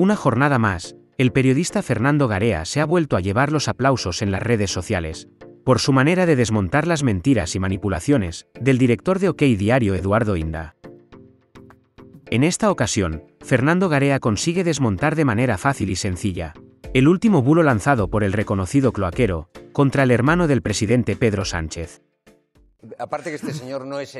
Una jornada más, el periodista Fernando Garea se ha vuelto a llevar los aplausos en las redes sociales, por su manera de desmontar las mentiras y manipulaciones del director de OK Diario Eduardo Inda. En esta ocasión, Fernando Garea consigue desmontar de manera fácil y sencilla el último bulo lanzado por el reconocido cloaquero contra el hermano del presidente Pedro Sánchez. Aparte que este señor no es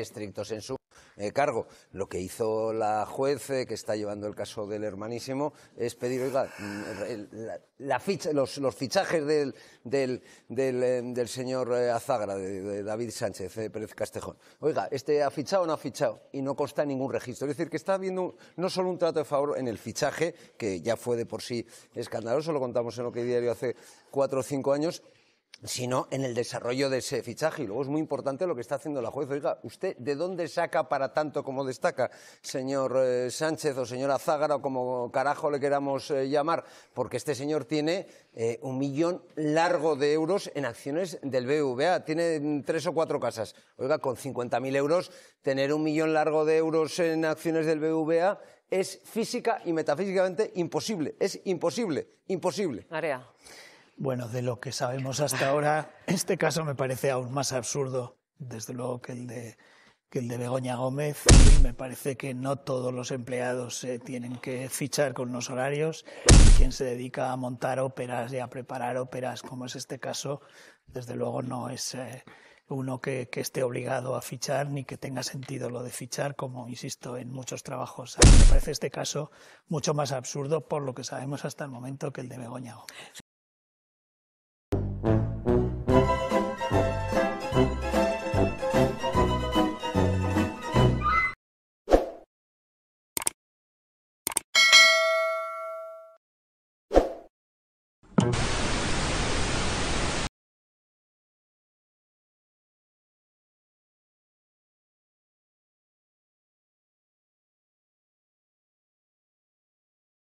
eh, cargo. Lo que hizo la juez que está llevando el caso del hermanísimo es pedir, oiga, mm, la, los, los, fichajes del, del, del, eh, señor eh, Azagra, de, David Sánchez de Pérez Castejón. Oiga, este ha fichado o no ha fichado y no consta ningún registro. Es decir, que está habiendo no solo un trato de favor en el fichaje, que ya fue de por sí escandaloso, lo contamos en lo que diario hace cuatro o cinco años, sino en el desarrollo de ese fichaje. Y luego es muy importante lo que está haciendo la juez. Oiga, ¿usted de dónde saca para tanto como destaca, señor eh, Sánchez o señora Zágara o como carajo le queramos eh, llamar? Porque este señor tiene eh, un millón largo de euros en acciones del BVA. Tiene mm, tres o cuatro casas. Oiga, con 50.000 euros, tener un millón largo de euros en acciones del BVA es física y metafísicamente imposible. Es imposible, imposible. Bueno, de lo que sabemos hasta ahora, este caso me parece aún más absurdo, desde luego, que el de, que el de Begoña Gómez. me parece que no todos los empleados tienen que fichar con los horarios. Quien se dedica a montar óperas y a preparar óperas, como es este caso, desde luego no es eh, uno que, esté obligado a fichar ni que tenga sentido lo de fichar, como insisto en muchos trabajos. me parece este caso mucho más absurdo por lo que sabemos hasta el momento que el de Begoña Gómez.